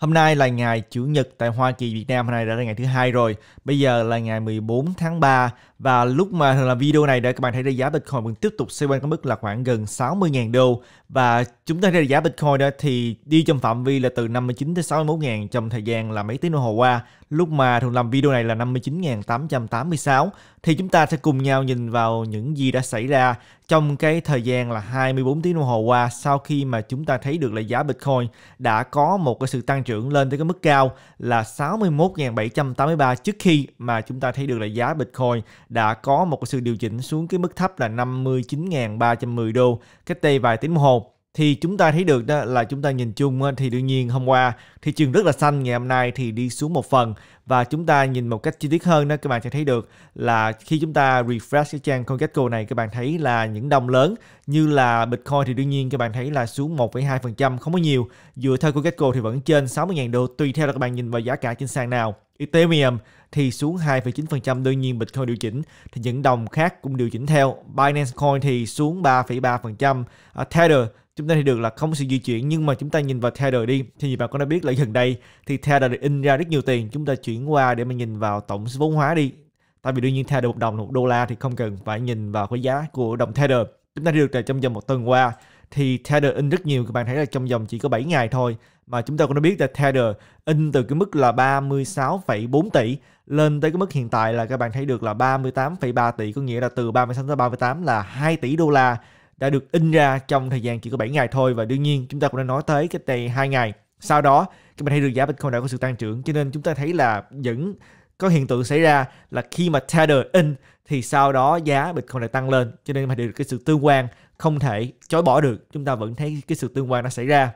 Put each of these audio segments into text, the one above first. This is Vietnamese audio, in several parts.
Hôm nay là ngày Chủ nhật tại Hoa Kỳ, Việt Nam. Hôm nay đã là ngày thứ hai rồi. Bây giờ là ngày 14 tháng 3 và lúc mà làm video này để các bạn thấy giá Bitcoin vẫn tiếp tục xoay quanh cái mức là khoảng gần 60.000 đô và chúng ta thấy giá Bitcoin đó thì đi trong phạm vi là từ 59 tới 61.000 trong thời gian là mấy tiếng đồng hồ qua. Lúc mà thường làm video này là 59.886 thì chúng ta sẽ cùng nhau nhìn vào những gì đã xảy ra trong cái thời gian là 24 tiếng đồng hồ qua sau khi mà chúng ta thấy được là giá Bitcoin đã có một cái sự tăng trưởng lên tới cái mức cao là 61.783 trước khi mà chúng ta thấy được là giá Bitcoin đã có một sự điều chỉnh xuống cái mức thấp là 59.310 đô cách đây vài tiếng đồng hồ thì chúng ta thấy được đó là chúng ta nhìn chung thì đương nhiên hôm qua thị trường rất là xanh ngày hôm nay thì đi xuống một phần và chúng ta nhìn một cách chi tiết hơn đó các bạn sẽ thấy được là khi chúng ta refresh cái trang CoinGecko này các bạn thấy là những đồng lớn như là Bitcoin thì đương nhiên các bạn thấy là xuống 1,2% không có nhiều dựa theo CoinGecko thì vẫn trên 60.000 đô tùy theo là các bạn nhìn vào giá cả trên sàn nào Ethereum thì xuống 2,9% đương nhiên Bitcoin điều chỉnh thì những đồng khác cũng điều chỉnh theo Binance Coin thì xuống 3,3% à, Tether chúng ta thì được là không sự di chuyển nhưng mà chúng ta nhìn vào Tether đi thì như bạn có đã biết là gần đây thì Tether được in ra rất nhiều tiền chúng ta chuyển qua để mà nhìn vào tổng vốn hóa đi tại vì đương nhiên Tether một đồng một đô la thì không cần phải nhìn vào cái giá của đồng Tether chúng ta thì được là trong vòng một tuần qua thì Tether in rất nhiều các bạn thấy là trong vòng chỉ có 7 ngày thôi mà chúng ta cũng đã biết là Tether in từ cái mức là 36,4 tỷ lên tới cái mức hiện tại là các bạn thấy được là 38,3 tỷ có nghĩa là từ 36 tới 38 là 2 tỷ đô la đã được in ra trong thời gian chỉ có 7 ngày thôi và đương nhiên chúng ta cũng đã nói tới cái đây 2 ngày. Sau đó các bạn thấy được giá Bitcoin đã có sự tăng trưởng cho nên chúng ta thấy là vẫn có hiện tượng xảy ra là khi mà Tether in thì sau đó giá Bitcoin lại tăng lên cho nên mà được cái sự tương quan không thể chối bỏ được chúng ta vẫn thấy cái sự tương quan nó xảy ra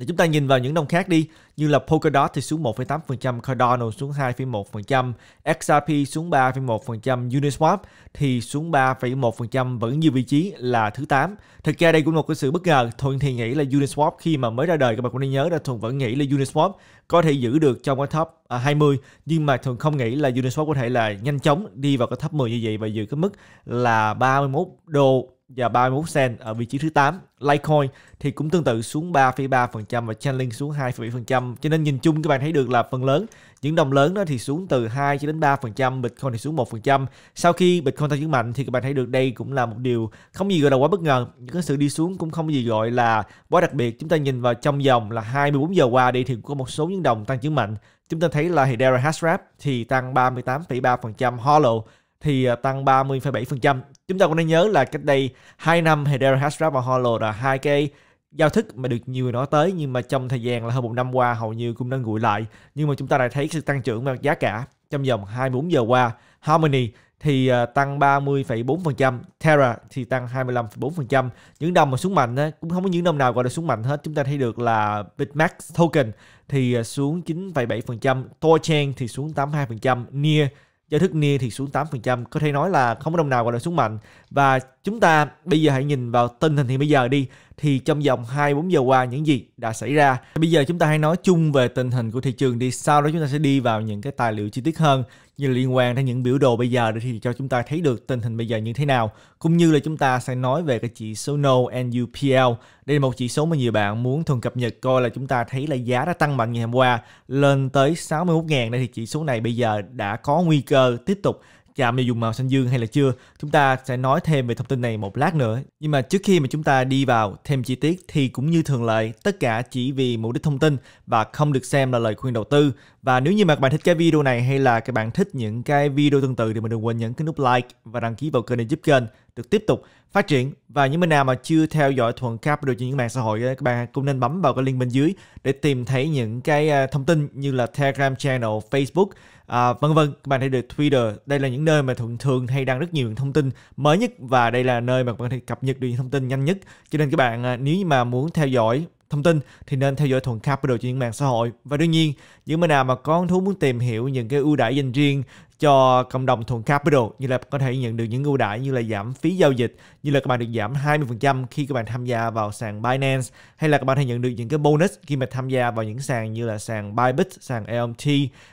để chúng ta nhìn vào những đồng khác đi, như là Polkadot thì xuống 1,8%, Cardano xuống 2,1%, XRP xuống 3,1%, Uniswap thì xuống 3,1% vẫn như vị trí là thứ 8. Thực ra đây cũng là một cái sự bất ngờ, Thuận thì nghĩ là Uniswap khi mà mới ra đời các bạn cũng nên nhớ là Thuận vẫn nghĩ là Uniswap có thể giữ được trong cái top 20 à, nhưng mà Thuận không nghĩ là Uniswap có thể là nhanh chóng đi vào cái top 10 như vậy và giữ cái mức là 31 đô và 31 cent ở vị trí thứ 8. Litecoin thì cũng tương tự xuống 3,3% và Chainlink xuống 2,7%. Cho nên nhìn chung các bạn thấy được là phần lớn những đồng lớn đó thì xuống từ 2 cho đến 3%, Bitcoin thì xuống 1%. Sau khi Bitcoin tăng trưởng mạnh thì các bạn thấy được đây cũng là một điều không gì gọi là quá bất ngờ. Những cái sự đi xuống cũng không gì gọi là quá đặc biệt. Chúng ta nhìn vào trong dòng là 24 giờ qua đi thì có một số những đồng tăng trưởng mạnh. Chúng ta thấy là Hedera Hashrap thì tăng 38,3%, Holo thì à, tăng 30,7%. Chúng ta cũng nên nhớ là cách đây 2 năm Hedera Hashrap và Holo là hai cái giao thức mà được nhiều người nói tới nhưng mà trong thời gian là hơn một năm qua hầu như cũng đang nguội lại nhưng mà chúng ta lại thấy sự tăng trưởng về giá cả trong vòng 24 giờ qua Harmony thì à, tăng 30,4%, Terra thì tăng 25,4%. Những đồng mà xuống mạnh á, cũng không có những đồng nào gọi là xuống mạnh hết. Chúng ta thấy được là Bitmax token thì à, xuống 9,7%, Torchain thì xuống 82%, Near giao thức nia thì xuống 8%. Có thể nói là không có đồng nào gọi là xuống mạnh. Và chúng ta bây giờ hãy nhìn vào tình hình hiện bây giờ đi thì trong vòng 24 giờ qua những gì đã xảy ra. Bây giờ chúng ta hãy nói chung về tình hình của thị trường đi, sau đó chúng ta sẽ đi vào những cái tài liệu chi tiết hơn như liên quan đến những biểu đồ bây giờ để thì cho chúng ta thấy được tình hình bây giờ như thế nào, cũng như là chúng ta sẽ nói về cái chỉ số NO NUPL. Đây là một chỉ số mà nhiều bạn muốn thường cập nhật coi là chúng ta thấy là giá đã tăng mạnh ngày hôm qua lên tới 61.000 đây thì chỉ số này bây giờ đã có nguy cơ tiếp tục chạm vào dùng màu xanh dương hay là chưa. Chúng ta sẽ nói thêm về thông tin này một lát nữa. Nhưng mà trước khi mà chúng ta đi vào thêm chi tiết thì cũng như thường lệ, tất cả chỉ vì mục đích thông tin và không được xem là lời khuyên đầu tư. Và nếu như mà các bạn thích cái video này hay là các bạn thích những cái video tương tự thì mình đừng quên nhấn cái nút like và đăng ký vào kênh để giúp kênh được tiếp tục phát triển và những bên nào mà chưa theo dõi thuận capital trên những mạng xã hội các bạn cũng nên bấm vào cái link bên dưới để tìm thấy những cái à, thông tin như là telegram channel facebook à, vân vân các bạn thấy được twitter đây là những nơi mà thuận thường hay đăng rất nhiều những thông tin mới nhất và đây là nơi mà các bạn có thể cập nhật được những thông tin nhanh nhất cho nên các bạn à, nếu như mà muốn theo dõi thông tin thì nên theo dõi thuận capital trên những mạng xã hội và đương nhiên những bên nào mà có hứng thú muốn tìm hiểu những cái ưu đãi dành riêng cho cộng đồng thuần capital như là có thể nhận được những ưu đãi như là giảm phí giao dịch như là các bạn được giảm 20% khi các bạn tham gia vào sàn Binance hay là các bạn thể nhận được những cái bonus khi mà tham gia vào những sàn như là sàn Bybit, sàn LMT.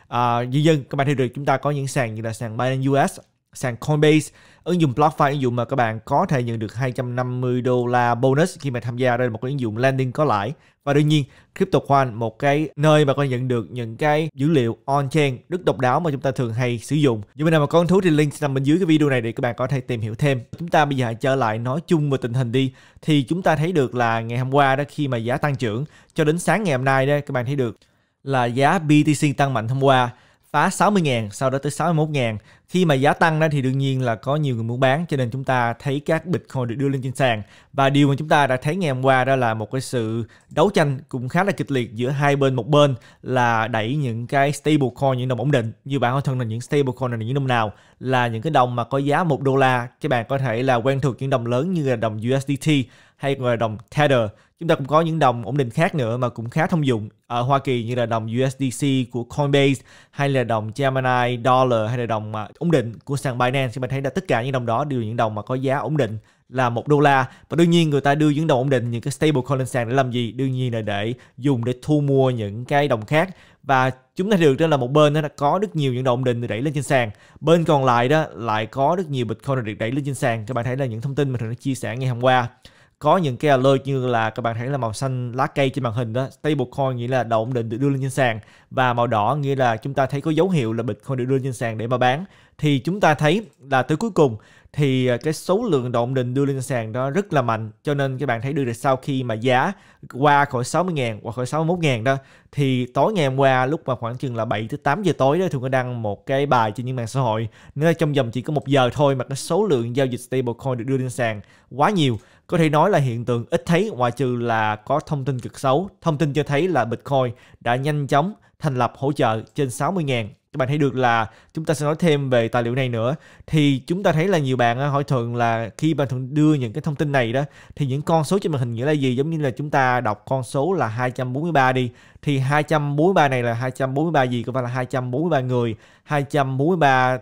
À, dư dân các bạn thấy được chúng ta có những sàn như là sàn Binance US sàn Coinbase. Ứng dụng BlockFi, ứng dụng mà các bạn có thể nhận được 250 đô la bonus khi mà tham gia đây là một cái ứng dụng landing có lãi. Và đương nhiên, CryptoCoin một cái nơi mà có nhận được những cái dữ liệu on-chain rất độc đáo mà chúng ta thường hay sử dụng. Như bên nào mà có hứng thú thì link nằm bên dưới cái video này để các bạn có thể tìm hiểu thêm. Chúng ta bây giờ trở lại nói chung về tình hình đi. Thì chúng ta thấy được là ngày hôm qua đó khi mà giá tăng trưởng cho đến sáng ngày hôm nay đây, các bạn thấy được là giá BTC tăng mạnh hôm qua phá 60 ngàn sau đó tới 61 ngàn khi mà giá tăng đó thì đương nhiên là có nhiều người muốn bán cho nên chúng ta thấy các Bitcoin được đưa lên trên sàn và điều mà chúng ta đã thấy ngày hôm qua đó là một cái sự đấu tranh cũng khá là kịch liệt giữa hai bên một bên là đẩy những cái stablecoin những đồng ổn định như bạn có thân là những stablecoin là những đồng nào là những cái đồng mà có giá một đô la các bạn có thể là quen thuộc những đồng lớn như là đồng USDT hay gọi là đồng Tether. Chúng ta cũng có những đồng ổn định khác nữa mà cũng khá thông dụng ở Hoa Kỳ như là đồng USDC của Coinbase hay là đồng Gemini Dollar hay là đồng mà ổn định của sàn Binance. Thì mình thấy là tất cả những đồng đó đều những đồng mà có giá ổn định là một đô la và đương nhiên người ta đưa những đồng ổn định những cái stablecoin lên sàn để làm gì đương nhiên là để dùng để thu mua những cái đồng khác và chúng ta được đó là một bên nó có rất nhiều những đồng ổn định được đẩy lên trên sàn bên còn lại đó lại có rất nhiều bitcoin được đẩy lên trên sàn các bạn thấy là những thông tin mình thường đã chia sẻ ngày hôm qua có những cái alert như là các bạn thấy là màu xanh lá cây trên màn hình đó stablecoin nghĩa là đồng ổn định được đưa lên trên sàn và màu đỏ nghĩa là chúng ta thấy có dấu hiệu là bitcoin được đưa lên trên sàn để mà bán thì chúng ta thấy là tới cuối cùng thì à, cái số lượng đồng định đưa lên sàn đó rất là mạnh cho nên các bạn thấy được là sau khi mà giá qua khỏi 60 ngàn hoặc khỏi 61 ngàn đó thì tối ngày hôm qua lúc mà khoảng chừng là 7 tới 8 giờ tối đó Thường có đăng một cái bài trên những mạng xã hội Nên trong vòng chỉ có một giờ thôi mà cái số lượng giao dịch stablecoin được đưa lên sàn quá nhiều có thể nói là hiện tượng ít thấy ngoại trừ là có thông tin cực xấu. Thông tin cho thấy là Bitcoin đã nhanh chóng thành lập hỗ trợ trên 60.000 các bạn thấy được là chúng ta sẽ nói thêm về tài liệu này nữa thì chúng ta thấy là nhiều bạn hỏi thường là khi bạn thường đưa những cái thông tin này đó thì những con số trên màn hình nghĩa là gì giống như là chúng ta đọc con số là 243 đi thì 243 này là 243 gì có phải là 243 người 243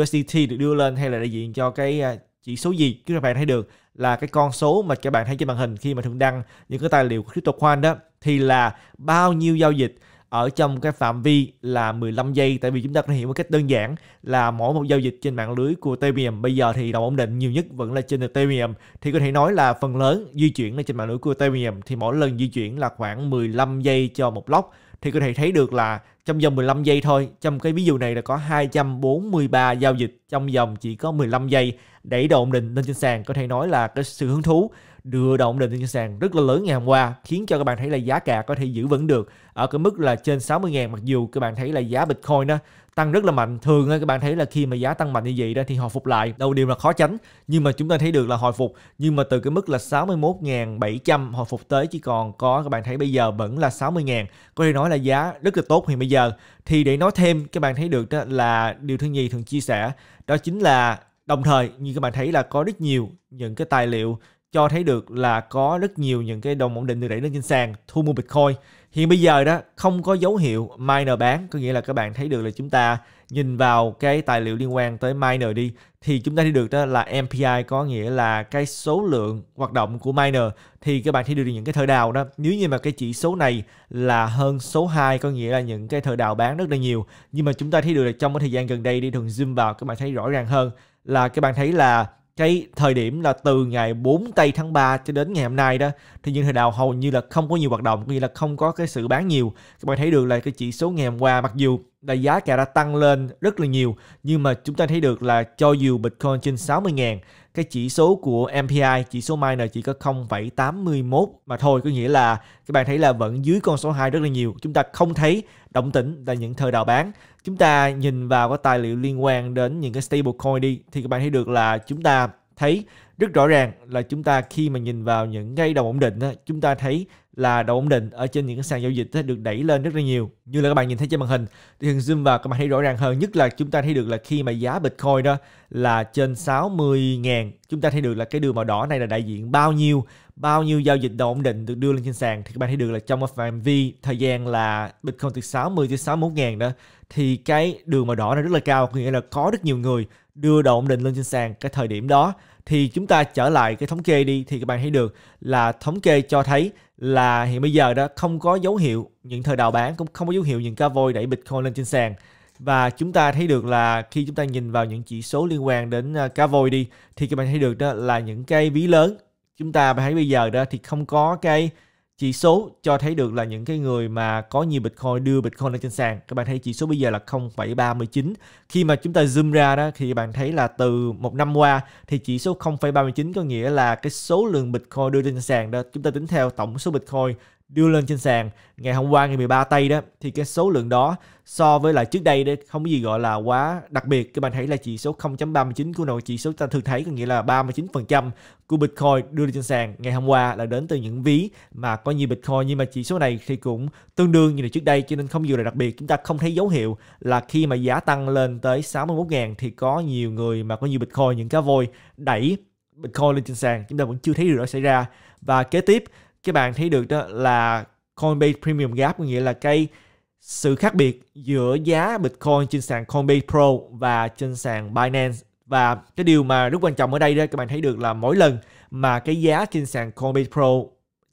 USDT được đưa lên hay là đại diện cho cái à, chỉ số gì các bạn thấy được là cái con số mà các bạn thấy trên màn hình khi mà thường đăng những cái tài liệu của crypto CryptoQuant đó thì là bao nhiêu giao dịch ở trong cái phạm vi là 15 giây tại vì chúng ta có thể hiểu một cách đơn giản là mỗi một giao dịch trên mạng lưới của Ethereum bây giờ thì đồng ổn định nhiều nhất vẫn là trên Ethereum thì có thể nói là phần lớn di chuyển là trên mạng lưới của Ethereum thì mỗi lần di chuyển là khoảng 15 giây cho một block thì có thể thấy được là trong vòng 15 giây thôi, trong cái ví dụ này là có 243 giao dịch trong vòng chỉ có 15 giây đẩy độ ổn định lên trên sàn có thể nói là cái sự hứng thú đưa động nền trên sàn rất là lớn ngày hôm qua khiến cho các bạn thấy là giá cả có thể giữ vững được ở cái mức là trên 60 ngàn mặc dù các bạn thấy là giá Bitcoin đó tăng rất là mạnh thường các bạn thấy là khi mà giá tăng mạnh như vậy đó thì hồi phục lại đâu điều là khó tránh nhưng mà chúng ta thấy được là hồi phục nhưng mà từ cái mức là 61.700 hồi phục tới chỉ còn có các bạn thấy bây giờ vẫn là 60.000 có thể nói là giá rất là tốt hiện bây giờ thì để nói thêm các bạn thấy được đó là điều thứ nhì thường chia sẻ đó chính là đồng thời như các bạn thấy là có rất nhiều những cái tài liệu cho thấy được là có rất nhiều những cái đồng ổn định được đẩy lên trên sàn thu mua Bitcoin. Hiện bây giờ đó không có dấu hiệu miner bán, có nghĩa là các bạn thấy được là chúng ta nhìn vào cái tài liệu liên quan tới miner đi thì chúng ta thấy được đó là MPI có nghĩa là cái số lượng hoạt động của miner thì các bạn thấy được những cái thời đào đó nếu như mà cái chỉ số này là hơn số 2 có nghĩa là những cái thời đào bán rất là nhiều nhưng mà chúng ta thấy được là trong cái thời gian gần đây đi thường zoom vào các bạn thấy rõ ràng hơn là các bạn thấy là cái thời điểm là từ ngày 4 tây tháng 3 cho đến ngày hôm nay đó thì những thời đào hầu như là không có nhiều hoạt động cũng như là không có cái sự bán nhiều các bạn thấy được là cái chỉ số ngày hôm qua mặc dù là giá cả đã tăng lên rất là nhiều nhưng mà chúng ta thấy được là cho dù Bitcoin trên 60 ngàn cái chỉ số của MPI chỉ số miner chỉ có 0,81 mà thôi có nghĩa là các bạn thấy là vẫn dưới con số 2 rất là nhiều chúng ta không thấy động tĩnh là những thời đào bán chúng ta nhìn vào cái tài liệu liên quan đến những cái stablecoin đi thì các bạn thấy được là chúng ta thấy rất rõ ràng là chúng ta khi mà nhìn vào những ngay đầu ổn định chúng ta thấy là độ ổn định ở trên những cái sàn giao dịch được đẩy lên rất là nhiều như là các bạn nhìn thấy trên màn hình thì hình zoom vào các bạn thấy rõ ràng hơn nhất là chúng ta thấy được là khi mà giá Bitcoin đó là trên 60 ngàn chúng ta thấy được là cái đường màu đỏ này là đại diện bao nhiêu bao nhiêu giao dịch độ ổn định được đưa lên trên sàn thì các bạn thấy được là trong một phạm vi thời gian là Bitcoin từ 60 tới 61 ngàn đó thì cái đường màu đỏ này rất là cao có nghĩa là có rất nhiều người đưa độ ổn định lên trên sàn cái thời điểm đó thì chúng ta trở lại cái thống kê đi thì các bạn thấy được là thống kê cho thấy là hiện bây giờ đó không có dấu hiệu những thời đào bán cũng không có dấu hiệu những cá voi đẩy Bitcoin lên trên sàn và chúng ta thấy được là khi chúng ta nhìn vào những chỉ số liên quan đến à, cá voi đi thì các bạn thấy được đó là những cái ví lớn chúng ta thấy bây giờ đó thì không có cái chỉ số cho thấy được là những cái người mà có nhiều Bitcoin đưa Bitcoin lên trên sàn. Các bạn thấy chỉ số bây giờ là 0,39. Khi mà chúng ta zoom ra đó thì bạn thấy là từ một năm qua thì chỉ số 0,39 có nghĩa là cái số lượng Bitcoin đưa lên sàn đó chúng ta tính theo tổng số Bitcoin đưa lên trên sàn ngày hôm qua ngày 13 tây đó thì cái số lượng đó so với lại trước đây đấy không có gì gọi là quá đặc biệt các bạn thấy là chỉ số 0.39 của nội chỉ số ta thường thấy có nghĩa là 39% của Bitcoin đưa lên trên sàn ngày hôm qua là đến từ những ví mà có nhiều Bitcoin nhưng mà chỉ số này thì cũng tương đương như là trước đây cho nên không nhiều là đặc biệt chúng ta không thấy dấu hiệu là khi mà giá tăng lên tới 61.000 thì có nhiều người mà có nhiều Bitcoin những cá voi đẩy Bitcoin lên trên sàn chúng ta vẫn chưa thấy điều đó xảy ra và kế tiếp các bạn thấy được đó là Coinbase Premium Gap có nghĩa là cái sự khác biệt giữa giá Bitcoin trên sàn Coinbase Pro và trên sàn Binance và cái điều mà rất quan trọng ở đây đó các bạn thấy được là mỗi lần mà cái giá trên sàn Coinbase Pro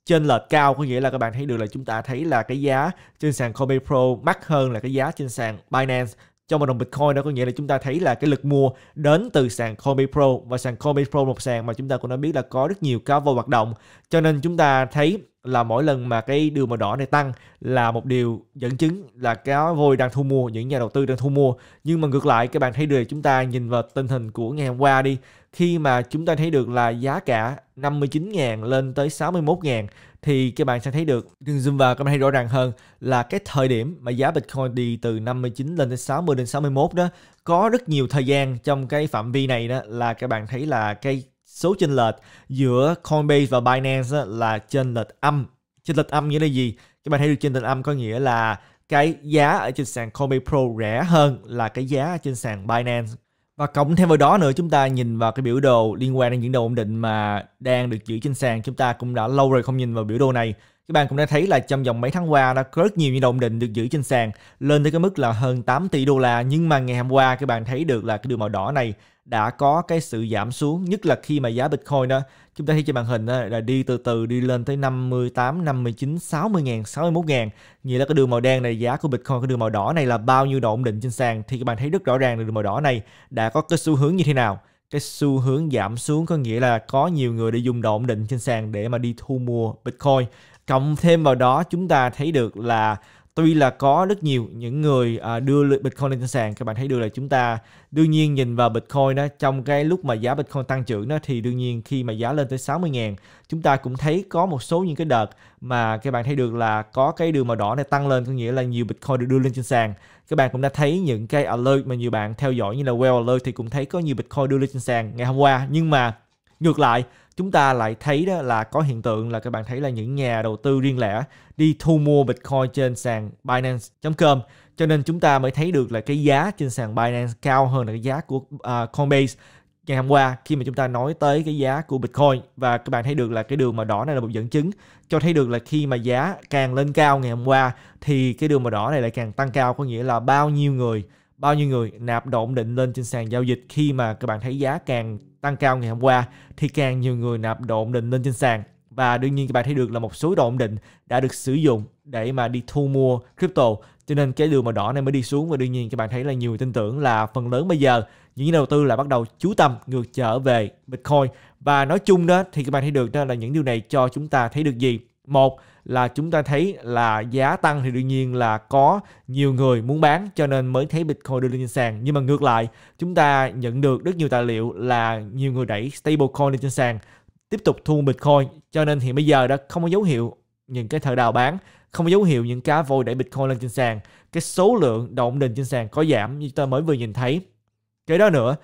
trên lệch cao có nghĩa là các bạn thấy được là chúng ta thấy là cái giá trên sàn Coinbase Pro mắc hơn là cái giá trên sàn Binance trong một đồng Bitcoin đó có nghĩa là chúng ta thấy là cái lực mua đến từ sàn Coinbase Pro và sàn Coinbase Pro một sàn mà chúng ta cũng đã biết là có rất nhiều cá vô hoạt động cho nên chúng ta thấy là mỗi lần mà cái đường màu đỏ này tăng là một điều dẫn chứng là cá vôi đang thu mua những nhà đầu tư đang thu mua nhưng mà ngược lại các bạn thấy được chúng ta nhìn vào tình hình của ngày hôm qua đi khi mà chúng ta thấy được là giá cả 59.000 lên tới 61.000 thì các bạn sẽ thấy được zoom vào các bạn thấy rõ ràng hơn là cái thời điểm mà giá Bitcoin đi từ 59 lên đến 60 đến 61 đó có rất nhiều thời gian trong cái phạm vi này đó là các bạn thấy là cái số chênh lệch giữa Coinbase và Binance đó, là chênh lệch âm chênh lệch âm nghĩa là gì các bạn thấy được chênh lệch âm có nghĩa là cái giá ở trên sàn Coinbase Pro rẻ hơn là cái giá ở trên sàn Binance và cộng thêm vào đó nữa chúng ta nhìn vào cái biểu đồ liên quan đến những đồ ổn định mà đang được giữ trên sàn chúng ta cũng đã lâu rồi không nhìn vào biểu đồ này. Các bạn cũng đã thấy là trong vòng mấy tháng qua đã có rất nhiều những đồng định được giữ trên sàn lên tới cái mức là hơn 8 tỷ đô la nhưng mà ngày hôm qua các bạn thấy được là cái đường màu đỏ này đã có cái sự giảm xuống nhất là khi mà giá Bitcoin đó chúng ta thấy trên màn hình đó, là đi từ từ đi lên tới 58, 59, 60 ngàn, 61 ngàn nghĩa là cái đường màu đen này giá của Bitcoin cái đường màu đỏ này là bao nhiêu độ ổn định trên sàn thì các bạn thấy rất rõ ràng là đường màu đỏ này đã có cái xu hướng như thế nào cái xu hướng giảm xuống có nghĩa là có nhiều người để dùng độ ổn định trên sàn để mà đi thu mua Bitcoin cộng thêm vào đó chúng ta thấy được là tuy là có rất nhiều những người à, đưa Bitcoin lên sàn các bạn thấy được là chúng ta đương nhiên nhìn vào Bitcoin đó trong cái lúc mà giá Bitcoin tăng trưởng đó thì đương nhiên khi mà giá lên tới 60 ngàn chúng ta cũng thấy có một số những cái đợt mà các bạn thấy được là có cái đường màu đỏ này tăng lên có nghĩa là nhiều Bitcoin được đưa lên trên sàn các bạn cũng đã thấy những cái alert mà nhiều bạn theo dõi như là well alert thì cũng thấy có nhiều Bitcoin đưa lên trên sàn ngày hôm qua nhưng mà ngược lại chúng ta lại thấy đó là có hiện tượng là các bạn thấy là những nhà đầu tư riêng lẻ đi thu mua Bitcoin trên sàn Binance.com cho nên chúng ta mới thấy được là cái giá trên sàn Binance cao hơn là cái giá của uh, Coinbase ngày hôm qua khi mà chúng ta nói tới cái giá của Bitcoin và các bạn thấy được là cái đường màu đỏ này là một dẫn chứng cho thấy được là khi mà giá càng lên cao ngày hôm qua thì cái đường màu đỏ này lại càng tăng cao có nghĩa là bao nhiêu người bao nhiêu người nạp độ ổn định lên trên sàn giao dịch khi mà các bạn thấy giá càng tăng cao ngày hôm qua thì càng nhiều người nạp độ ổn định lên trên sàn và đương nhiên các bạn thấy được là một số độ ổn định đã được sử dụng để mà đi thu mua crypto cho nên cái đường màu đỏ này mới đi xuống và đương nhiên các bạn thấy là nhiều người tin tưởng là phần lớn bây giờ những nhà đầu tư là bắt đầu chú tâm ngược trở về Bitcoin và nói chung đó thì các bạn thấy được đó là những điều này cho chúng ta thấy được gì một là chúng ta thấy là giá tăng thì đương nhiên là có nhiều người muốn bán cho nên mới thấy Bitcoin đưa lên sàn. Nhưng mà ngược lại, chúng ta nhận được rất nhiều tài liệu là nhiều người đẩy stablecoin lên trên sàn tiếp tục thu Bitcoin. Cho nên hiện bây giờ đã không có dấu hiệu những cái thợ đào bán, không có dấu hiệu những cá vôi đẩy Bitcoin lên trên sàn. Cái số lượng động đình trên sàn có giảm như ta mới vừa nhìn thấy. Cái đó nữa,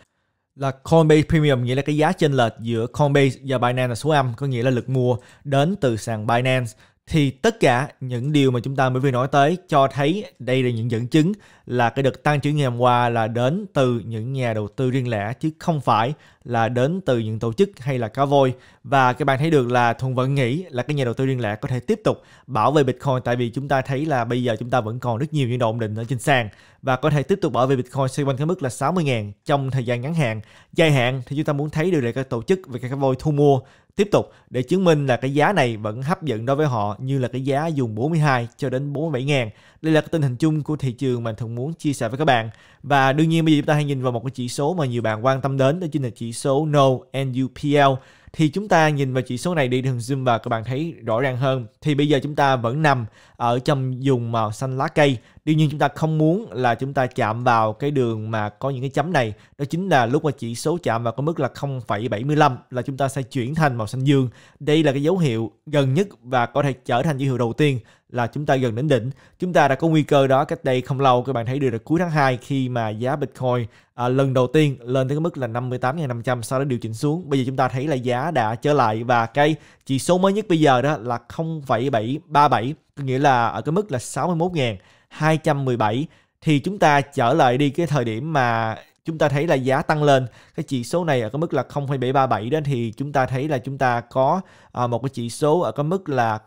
là Coinbase Premium nghĩa là cái giá chênh lệch giữa Coinbase và Binance là số âm có nghĩa là lực mua đến từ sàn Binance thì tất cả những điều mà chúng ta mới vừa nói tới cho thấy đây là những dẫn chứng là cái đợt tăng trưởng ngày hôm qua là đến từ những nhà đầu tư riêng lẻ chứ không phải là đến từ những tổ chức hay là cá voi và các bạn thấy được là thuận vẫn nghĩ là cái nhà đầu tư riêng lẻ có thể tiếp tục bảo vệ bitcoin tại vì chúng ta thấy là bây giờ chúng ta vẫn còn rất nhiều những động định ở trên sàn và có thể tiếp tục bảo vệ bitcoin xoay quanh cái mức là 60.000 trong thời gian ngắn hạn dài hạn thì chúng ta muốn thấy được là các tổ chức và các cá voi thu mua Tiếp tục, để chứng minh là cái giá này vẫn hấp dẫn đối với họ như là cái giá dùng 42 cho đến 47 ngàn. Đây là cái tình hình chung của thị trường mà thường muốn chia sẻ với các bạn. Và đương nhiên bây giờ chúng ta hãy nhìn vào một cái chỉ số mà nhiều bạn quan tâm đến đó chính là chỉ số No NUPL thì chúng ta nhìn vào chỉ số này đi đường zoom vào các bạn thấy rõ ràng hơn thì bây giờ chúng ta vẫn nằm ở trong vùng màu xanh lá cây đương nhiên chúng ta không muốn là chúng ta chạm vào cái đường mà có những cái chấm này đó chính là lúc mà chỉ số chạm vào cái mức là 0,75 là chúng ta sẽ chuyển thành màu xanh dương đây là cái dấu hiệu gần nhất và có thể trở thành dấu hiệu đầu tiên là chúng ta gần đến đỉnh. Chúng ta đã có nguy cơ đó cách đây không lâu các bạn thấy được là cuối tháng 2 khi mà giá Bitcoin à, lần đầu tiên lên tới cái mức là 58.500 sau đó điều chỉnh xuống. Bây giờ chúng ta thấy là giá đã trở lại và cái chỉ số mới nhất bây giờ đó là 0,737 có nghĩa là ở cái mức là 61.217 thì chúng ta trở lại đi cái thời điểm mà chúng ta thấy là giá tăng lên cái chỉ số này ở cái mức là 0,737 đó thì chúng ta thấy là chúng ta có à, một cái chỉ số ở cái mức là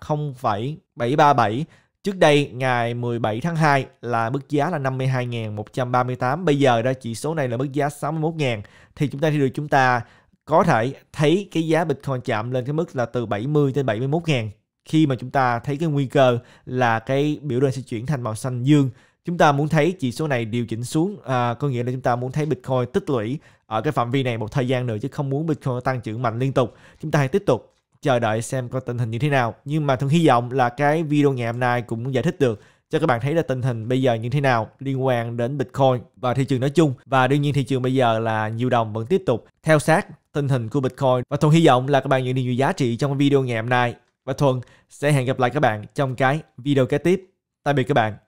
0,737 Trước đây ngày 17 tháng 2 là mức giá là 52.138, bây giờ đó chỉ số này là mức giá 61.000 thì chúng ta thì được chúng ta có thể thấy cái giá Bitcoin chạm lên cái mức là từ 70 đến 71 ngàn khi mà chúng ta thấy cái nguy cơ là cái biểu đồ sẽ chuyển thành màu xanh dương chúng ta muốn thấy chỉ số này điều chỉnh xuống à, có nghĩa là chúng ta muốn thấy Bitcoin tích lũy ở cái phạm vi này một thời gian nữa chứ không muốn Bitcoin tăng trưởng mạnh liên tục chúng ta hãy tiếp tục chờ đợi xem có tình hình như thế nào nhưng mà thường hy vọng là cái video ngày hôm nay cũng giải thích được cho các bạn thấy là tình hình bây giờ như thế nào liên quan đến Bitcoin và thị trường nói chung và đương nhiên thị trường bây giờ là nhiều đồng vẫn tiếp tục theo sát tình hình của Bitcoin và Thuận hy vọng là các bạn nhận được nhiều giá trị trong video ngày hôm nay và Thuận sẽ hẹn gặp lại các bạn trong cái video kế tiếp tạm biệt các bạn